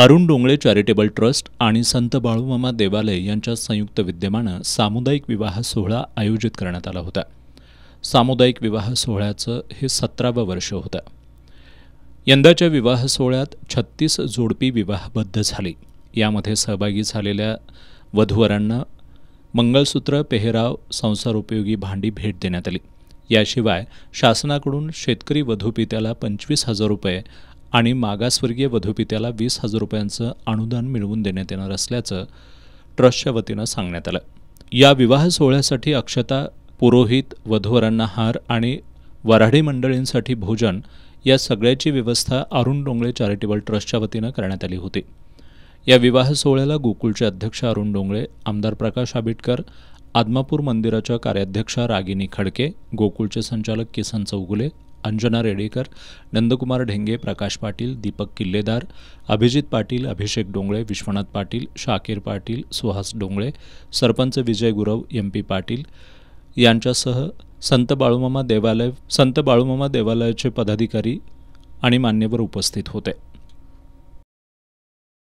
Arun डोंगळे charitable trust आणि संत बाळूमामा देवालय यांच्या संयुक्त विद्यमानं सामुदायिक विवाह सोहळा आयोजित करण्यात आला होता सामुदायिक विवाह सोहळ्याचं हे सतरावं वर्ष होतं यंदाच्या विवाह सोहळ्यात छत्तीस जोडपी विवाहबद्ध झाली यामध्ये सहभागी झालेल्या वधूवरांना मंगळसूत्र पेहराव संसारोपयोगी भांडी भेट देण्यात आली याशिवाय शासनाकडून शेतकरी वधूपित्याला पंचवीस हजार रुपये आणि मागासवर्गीय वधूपित्याला वीस हजार रुपयांचं अनुदान मिळवून देण्यात येणार असल्याचं ट्रस्टच्या वतीनं सांगण्यात आलं या विवाह सोहळ्यासाठी अक्षता पुरोहित वधूवरांना हार आणि वराडी मंडळींसाठी भोजन या सगळ्याची व्यवस्था अरुण डोंगळे चॅरिटेबल ट्रस्टच्या वतीनं करण्यात आली होती या विवाह सोहळ्याला गोकुळचे अध्यक्ष अरुण डोंगळे आमदार प्रकाश आबिटकर आदमापूर मंदिराच्या कार्याध्यक्षा रागिनी खडके गोकुळचे संचालक किसन चौगुले अंजना रेडेकर नंदकुमार ढेंगे प्रकाश पाटील दीपक किल्लेदार अभिजित पाटील अभिषेक डोंगळे विश्वनाथ पाटील शाकीर पाटील सुहास डोंगळे सरपंच विजय गुरव एम पी पाटील यांच्यासह संत बाळूमामा देवालय संत बाळूमामा देवालयाचे पदाधिकारी आणि मान्यवर उपस्थित होते